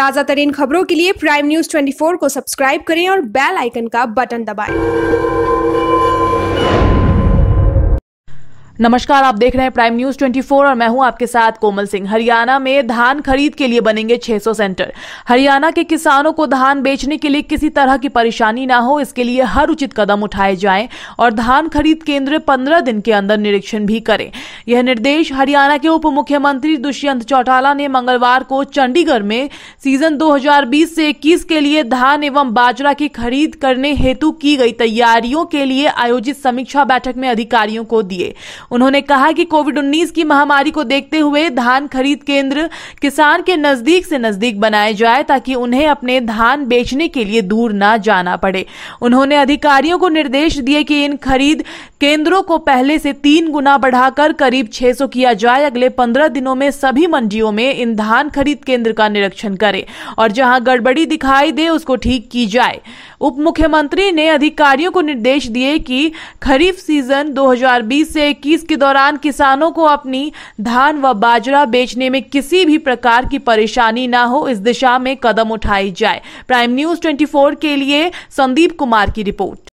ताज़ा तरीन खबरों के लिए प्राइम न्यूज़ 24 को सब्सक्राइब करें और बेल आइकन का बटन दबाएं। नमस्कार आप देख रहे हैं प्राइम न्यूज 24 और मैं हूं आपके साथ कोमल सिंह हरियाणा में धान खरीद के लिए बनेंगे 600 सेंटर हरियाणा के किसानों को धान बेचने के लिए किसी तरह की परेशानी ना हो इसके लिए हर उचित कदम उठाए जाएं और धान खरीद केंद्र 15 दिन के अंदर निरीक्षण भी करें यह निर्देश हरियाणा के उप मुख्यमंत्री दुष्यंत चौटाला ने मंगलवार को चंडीगढ़ में सीजन दो से इक्कीस के लिए धान एवं बाजरा की खरीद करने हेतु की गई तैयारियों के लिए आयोजित समीक्षा बैठक में अधिकारियों को दिए उन्होंने कहा कि कोविड उन्नीस की महामारी को देखते हुए धान खरीद केंद्र किसान के नजदीक से नजदीक बनाए जाए ताकि उन्हें अपने धान बेचने के लिए दूर न जाना पड़े उन्होंने अधिकारियों को निर्देश दिए कि इन खरीद केंद्रों को पहले से तीन गुना बढ़ाकर करीब 600 किया जाए अगले 15 दिनों में सभी मंडियों में इन धान खरीद केंद्र का निरीक्षण करें और जहां गड़बड़ी दिखाई दे उसको ठीक की जाए उप मुख्यमंत्री ने अधिकारियों को निर्देश दिए कि खरीफ सीजन 2020 से 21 के दौरान किसानों को अपनी धान व बाजरा बेचने में किसी भी प्रकार की परेशानी न हो इस दिशा में कदम उठाई जाए प्राइम न्यूज 24 के लिए संदीप कुमार की रिपोर्ट